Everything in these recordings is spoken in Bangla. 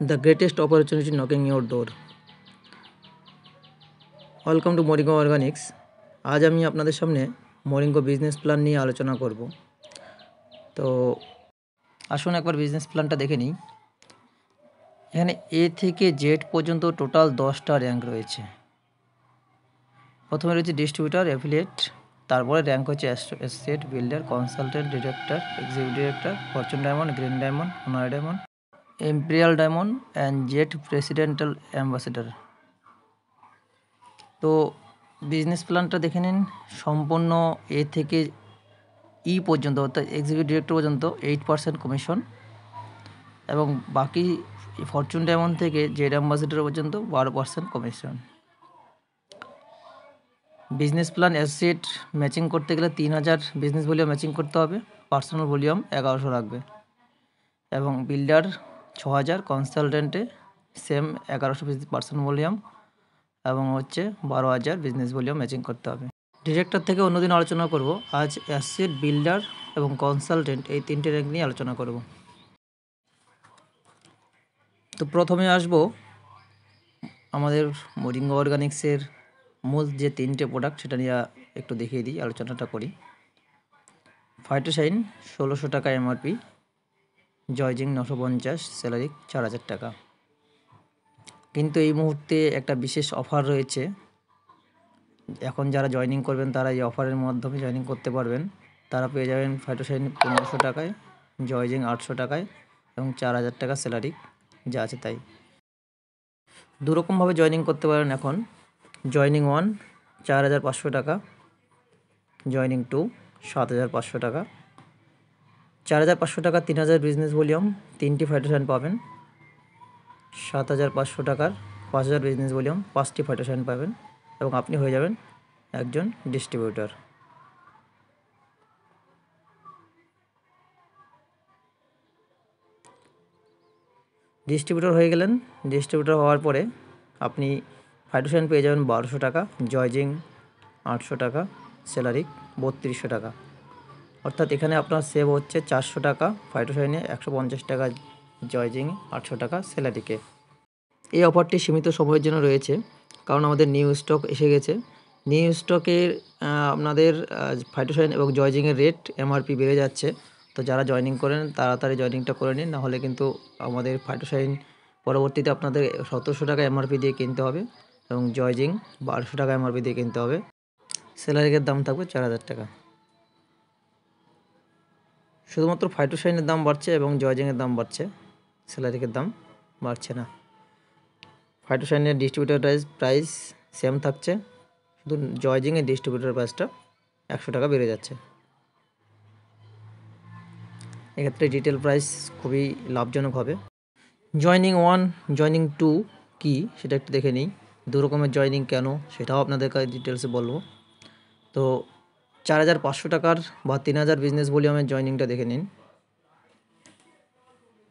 the greatest opportunity knocking your door welcome to Moringo organics আজ আমি আপনাদের সামনে মরিঙ্গো বিজনেস প্ল্যান নিয়ে আলোচনা করব তো আসুন একবার বিজনেস প্ল্যানটা দেখে নিই এখানে এ থেকে জেড পর্যন্ত টোটাল দশটা র্যাঙ্ক রয়েছে প্রথমে রয়েছে ডিস্ট্রিবিউটার অ্যাফিলিয়েট তারপরে র্যাঙ্ক হচ্ছে asset builder consultant director executive director fortune diamond green diamond honour diamond imperial diamond and jade presidential ambassador তো বিজনেস প্ল্যানটা দেখে নিন সম্পূর্ণ এ থেকে ই e পর্যন্ত অর্থাৎ এক্সিকিউটিভ ডিরেক্টর পর্যন্ত এইট পার্সেন্ট কমিশন এবং বাকি ফরচুন ডায়মন্ড থেকে জেড অ্যাম্বাসেডার পর্যন্ত বারো percent commission business plan asset matching করতে গেলে তিন হাজার বিজনেস ভলিউম ম্যাচিং করতে হবে পার্সোনাল ভলিউম এগারোশো লাগবে এবং বিল্ডার ছ হাজার কনসালটেন্টে সেম এগারোশো পার্সেন্ট ভলিউম এবং হচ্ছে বারো হাজার বিজনেস ভলিউম ম্যাচিং করতে হবে ডিরেক্টর থেকে অন্যদিন আলোচনা করব আজ অ্যাসেট বিল্ডার এবং কনসালটেন্ট এই তিনটে র্যাঙ্ক নিয়ে আলোচনা করব তো প্রথমে আসব আমাদের মোরিঙ্গা অর্গানিক্সের মূল যে তিনটে প্রোডাক্ট সেটা নিয়ে একটু দেখিয়ে দিই আলোচনাটা করি ফাইটোসাইন ষোলোশো টাকা এমআরপি জয়জিং নশো পঞ্চাশ স্যালারি চার হাজার টাকা কিন্তু এই মুহূর্তে একটা বিশেষ অফার রয়েছে এখন যারা জয়নিং করবেন তারা এই অফারের মাধ্যমে জয়নিং করতে পারবেন তারা পেয়ে যাবেন ফাইটোসাইন পনেরোশো টাকায় জয়জিং আটশো টাকায় এবং চার হাজার টাকা স্যালারি যা আছে তাই দুরকমভাবে জয়নিং করতে পারেন এখন জয়নিং ওয়ান চার হাজার পাঁচশো টাকা জয়নিং টু সাত হাজার পাঁচশো টাকা চার হাজার পাঁচশো টাকা তিন হাজার বিজনেস ভলিউম তিনটি ফাইটোসান পাবেন সাত হাজার পাঁচশো টাকার পাঁচ হাজার বিজনেস ভলিউম পাঁচটি ফাইটোসান পাবেন এবং আপনি হয়ে যাবেন একজন ডিস্ট্রিবিউটর ডিস্ট্রিবিউটর হয়ে গেলেন ডিস্ট্রিবিউটর হওয়ার পরে আপনি ফাইটোসান পেয়ে যাবেন বারোশো টাকা জয়জিং আটশো টাকা স্যালারি বত্রিশশো টাকা অর্থাৎ এখানে আপনার সেভ হচ্ছে চারশো টাকা ফাইটোসাইনে একশো পঞ্চাশ টাকা জয়জিং আটশো টাকা স্যালারিকে এই অফারটি সীমিত সময়ের জন্য রয়েছে কারণ আমাদের নিউ স্টক এসে গেছে নিউ স্টকের আপনাদের ফাইটোসাইন এবং জয়জিংয়ের রেট এমআরপি বেড়ে যাচ্ছে তো যারা জয়নিং করেন তাড়াতাড়ি জয়নিংটা করে নিন নাহলে কিন্তু আমাদের ফাইটোসাইন পরবর্তীতে আপনাদের সতেরোশো টাকা এমআরপি দিয়ে কিনতে হবে এবং জয়জিং বারোশো টাকা এমআরপি দিয়ে কিনতে হবে স্যালারিকের দাম থাকবে চার হাজার টাকা শুধুমাত্র ফাইটোসাইনের দাম বাড়ছে এবং জয়জিংয়ের দাম বাড়ছে স্যালারিকের দাম বাড়ছে না ফাইটোসাইনের ডিস্ট্রিবিউটার প্রাইস প্রাইস সেম থাকছে শুধু জয়জিংয়ের ডিস্ট্রিবিউটার প্রাইসটা একশো টাকা বেড়ে যাচ্ছে এক্ষেত্রে ডিটেল প্রাইস খুবই লাভজনক হবে জয়নিং ওয়ান জয়নিং টু কি সেটা একটু দেখে নিই দু রকমের জয়নিং কেন সেটাও আপনাদের কাছে ডিটেলসে বলবো তো চার হাজার পাঁচশো টাকার বা তিন হাজার বিজনেস ভলিউমের জয়নিংটা দেখে নিন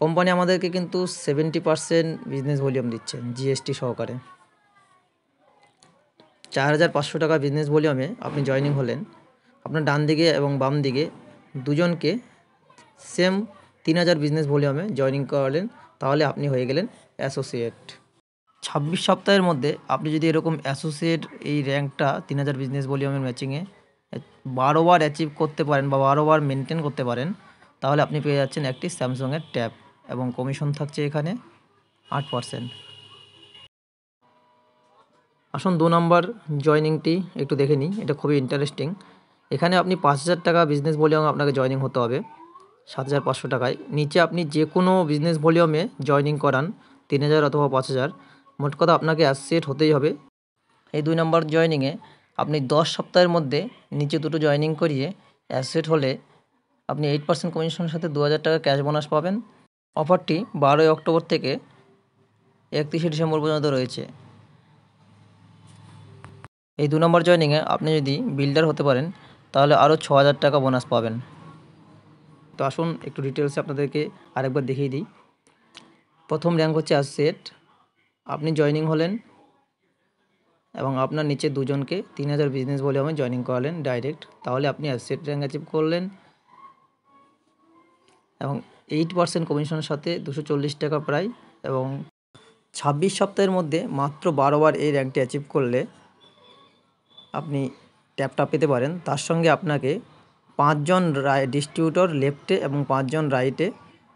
কোম্পানি আমাদেরকে কিন্তু সেভেন্টি পারসেন্ট বিজনেস ভলিউম দিচ্ছে জিএসটি সহকারে চার হাজার পাঁচশো টাকা বিজনেস ভলিউমে আপনি জয়নিং হলেন আপনার ডান দিকে এবং বাম দিকে দুজনকে সেম তিন হাজার বিজনেস ভলিউমে জয়নিং করালেন তাহলে আপনি হয়ে গেলেন অ্যাসোসিয়েট ছাব্বিশ সপ্তাহের মধ্যে আপনি যদি এরকম অ্যাসোসিয়েট এই র্যাঙ্কটা তিন হাজার বিজনেস ভলিউমের ম্যাচিংয়ে বারোবার অ্যাচিভ করতে পারেন বা বারোবার মেনটেন করতে পারেন তাহলে আপনি পেয়ে যাচ্ছেন একটি স্যামসংয়ের ট্যাব এবং কমিশন থাকছে এখানে আট পারসেন্ট আসুন দু নম্বর জয়নিংটি একটু দেখে নিই এটা খুবই ইন্টারেস্টিং এখানে আপনি পাঁচ হাজার টাকা বিজনেস ভলিউম আপনাকে জয়নিং হতে হবে সাত হাজার পাঁচশো টাকায় নিচে আপনি যে কোনো বিজনেস ভলিউমে জয়নিং করান তিন হাজার অথবা পাঁচ হাজার মোট কথা আপনাকে অ্যাসেট হতেই হবে এই দুই নম্বর জয়নিংয়ে আপনি দশ সপ্তাহের মধ্যে নিচে দুটো জয়নিং করিয়ে অ্যাসেট হলে আপনি এইট পার্সেন্ট কমিশনের সাথে দু হাজার টাকা ক্যাশ বোনাস পাবেন অফারটি বারোই অক্টোবর থেকে একত্রিশে ডিসেম্বর পর্যন্ত রয়েছে এই দু নম্বর জয়নিংয়ে আপনি যদি বিল্ডার হতে পারেন তাহলে আরও ছ হাজার টাকা বোনাস পাবেন তো আসুন একটু ডিটেলসে আপনাদেরকে আরেকবার দেখিয়ে দিই প্রথম র্যাঙ্ক হচ্ছে অ্যাসেট আপনি জয়নিং হলেন এবং আপনার নিচে দুজনকে তিন হাজার বিজনেস বলে আমি জয়নিং করালেন ডাইরেক্ট তাহলে আপনি অ্যাসেট র্যাঙ্ক অ্যাচিভ করলেন এবং এইট পার্সেন্ট কমিশনের সাথে দুশো চল্লিশ টাকা প্রায় এবং ছাব্বিশ সপ্তাহের মধ্যে মাত্র বারোবার এই র্যাঙ্কটি অ্যাচিভ করলে আপনি ট্যাপটা পেতে পারেন তার সঙ্গে আপনাকে পাঁচজন ডিস্ট্রিবিউটর লেফটে এবং পাঁচজন রাইটে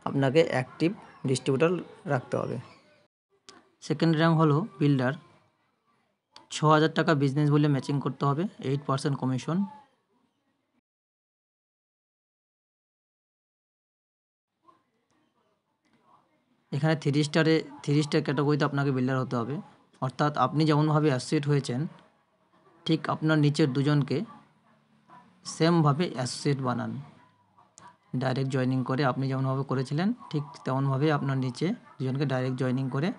আপনাকে অ্যাক্টিভ ডিস্ট্রিবিউটর রাখতে হবে সেকেন্ড র্যাঙ্ক হলো বিল্ডার ছ হাজার টাকা বিজনেস বলে ম্যাচিং করতে হবে এইট পার্সেন্ট কমিশন এখানে থ্রি স্টারে থ্রি স্টার ক্যাটাগরিতে আপনাকে বিল্ডার হতে হবে অর্থাৎ আপনি যেমনভাবে অ্যাসোসিয়েট হয়েছেন ঠিক আপনার নিচের দুজনকে সেমভাবে অ্যাসোসিয়েট বানান ডাইরেক্ট জয়নিং করে আপনি যেমনভাবে করেছিলেন ঠিক তেমনভাবে আপনার নিচে দুজনকে ডাইরেক্ট জয়নিং করে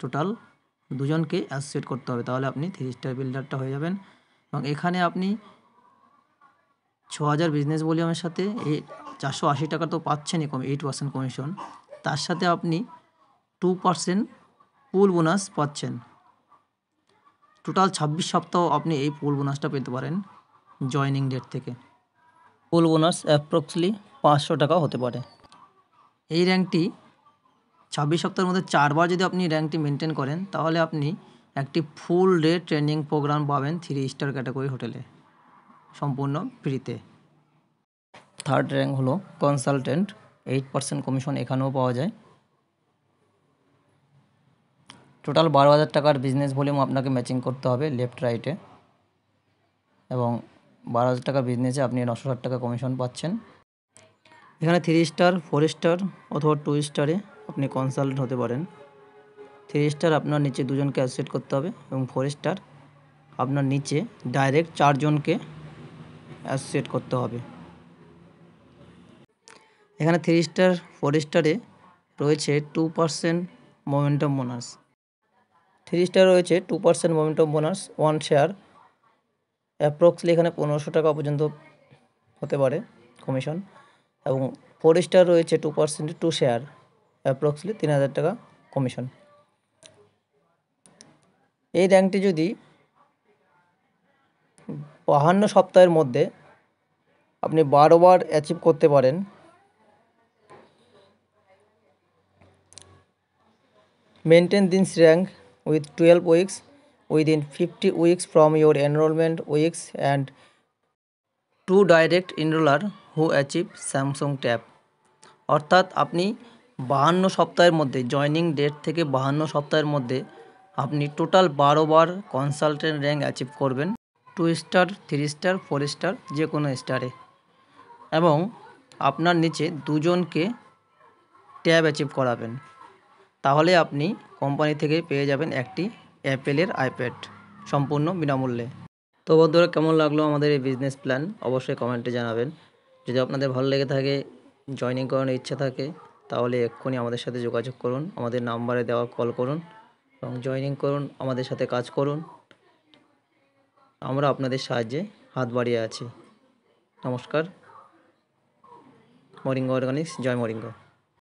টোটাল দুজনকে অ্যাসোসিয়েট করতে হবে তাহলে আপনি থ্রি স্টার বিল্ডারটা হয়ে যাবেন এবং এখানে আপনি ছ হাজার বিজনেস ভলিউমের সাথে এই চারশো আশি টাকা তো পাচ্ছেনই কম এইট পার্সেন্ট কমিশন তার সাথে আপনি টু পার্সেন্ট পুল বোনাস পাচ্ছেন টোটাল ছাব্বিশ সপ্তাহ আপনি এই পুল বোনাসটা পেতে পারেন জয়নিং ডেট থেকে পুল বোনাস অ্যাপ্রক্সলি পাঁচশো টাকা হতে পারে এই র্যাঙ্কটি ছাব্বিশ সপ্তাহের মধ্যে চারবার যদি আপনি র্যাঙ্কটি মেনটেন করেন তাহলে আপনি একটি ফুল ডে ট্রেনিং প্রোগ্রাম পাবেন থ্রি স্টার ক্যাটাগরি হোটেলে সম্পূর্ণ ফ্রিতে থার্ড র্যাঙ্ক হলো কনসালটেন্ট এইট পার্সেন্ট কমিশন এখানেও পাওয়া যায় টোটাল বারো হাজার টাকার বিজনেস ভলিউম আপনাকে ম্যাচিং করতে হবে লেফট রাইটে এবং বারো হাজার টাকার বিজনেসে আপনি নশো ষাট টাকা কমিশন পাচ্ছেন এখানে থ্রি স্টার ফোর স্টার অথবা টু স্টারে আপনি কনসাল্ট হতে পারেন থ্রি স্টার আপনার নিচে দুজনকে অ্যাসোসিয়েট করতে হবে এবং ফোর স্টার আপনার নিচে ডাইরেক্ট চারজনকে অ্যাসোসিয়েট করতে হবে এখানে থ্রি স্টার ফোর স্টারে রয়েছে two percent momentum bonus three star রয়েছে two percent momentum bonus one share approximately এখানে পনেরোশো টাকা পর্যন্ত হতে পারে কমিশন এবং ফোর স্টার রয়েছে two percent two share approximately তিন হাজার টাকা কমিশন এই র্যাঙ্কটি যদি বাহান্ন সপ্তাহের মধ্যে আপনি বারোবার অ্যাচিভ করতে পারেন মেনটেন দিনস rank with twelve weeks within fifty weeks from your enrolment weeks and two direct enroller who achieve Samsung tab অর্থাৎ আপনি বাহান্ন সপ্তাহের মধ্যে জয়েনিং ডেট থেকে বাহান্ন সপ্তাহের মধ্যে আপনি টোটাল বারো বার কনসালটেন্ট র্যাঙ্ক অ্যাচিভ করবেন two star three star four star যে কোনো স্টারে এবং আপনার নিচে দুজনকে ট্যাব অ্যাচিভ করাবেন তাহলে আপনি কোম্পানি থেকে পেয়ে যাবেন একটি অ্যাপেলের আইপ্যাড সম্পূর্ণ বিনামূল্যে তো বন্ধুরা কেমন লাগলো আমাদের এই বিজনেস প্ল্যান অবশ্যই কমেন্টে জানাবেন যদি আপনাদের ভালো লেগে থাকে জয়নিং করানোর ইচ্ছা থাকে তাহলে এক্ষুনি আমাদের সাথে যোগাযোগ করুন আমাদের নাম্বারে দেওয়া কল করুন এবং জয়নিং করুন আমাদের সাথে কাজ করুন আমরা আপনাদের সাহায্যে হাত বাড়িয়ে আছি নমস্কার মরিঙ্গ অর্গানিক্স জয় মরিঙ্গ